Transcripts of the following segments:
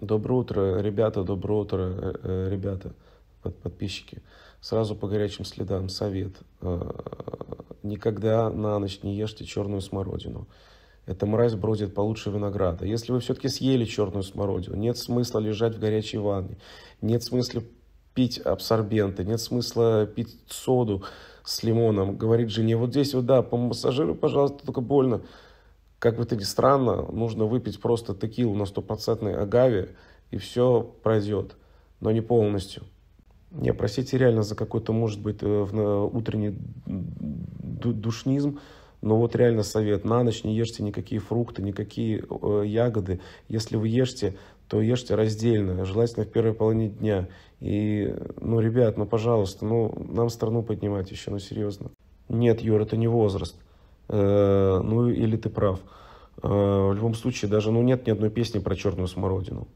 Доброе утро, ребята, доброе утро, э, э, ребята, подписчики. Сразу по горячим следам совет. Э, никогда на ночь не ешьте черную смородину. Эта мразь бродит получше винограда. Если вы все-таки съели черную смородину, нет смысла лежать в горячей ванне, нет смысла пить абсорбенты, нет смысла пить соду с лимоном. Говорит жене, вот здесь вот, да, по массажиру, пожалуйста, только больно. Как бы это ни странно, нужно выпить просто текилу на стопроцентной агаве, и все пройдет, но не полностью. Не, простите реально за какой-то, может быть, э, утренний душнизм, но вот реально совет. На ночь не ешьте никакие фрукты, никакие э, ягоды. Если вы ешьте, то ешьте раздельно, желательно в первой половине дня. И, ну, ребят, ну, пожалуйста, ну, нам страну поднимать еще, ну, серьезно. Нет, Юр, это не возраст. Э, ну или ты прав. Э, в любом случае, даже ну, нет ни одной песни про черную смородину.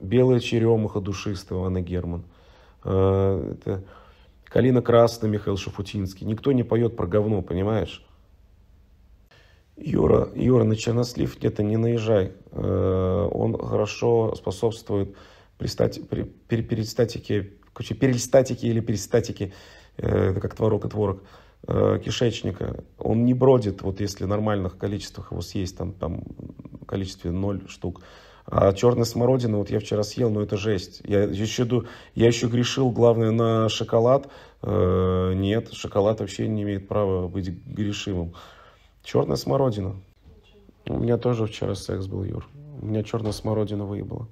Белая черемуха душистого Анна Герман. Э, это Калина Красная, Михаил Шафутинский. Никто не поет про говно, понимаешь? Юра, Юра, на чернослив где-то не наезжай. Он хорошо способствует перистати, при, перистатике, короче, перистатике или перистатике, это как творог и творог. Э, кишечника, он не бродит, вот если в нормальных количествах его съесть, там, там количестве 0 штук. А черная смородина, вот я вчера съел, но ну, это жесть. Я еще, я еще грешил, главное, на шоколад. Э, нет, шоколад вообще не имеет права быть грешимым. Черная смородина. У меня тоже вчера секс был, Юр. У меня черная смородина выебала.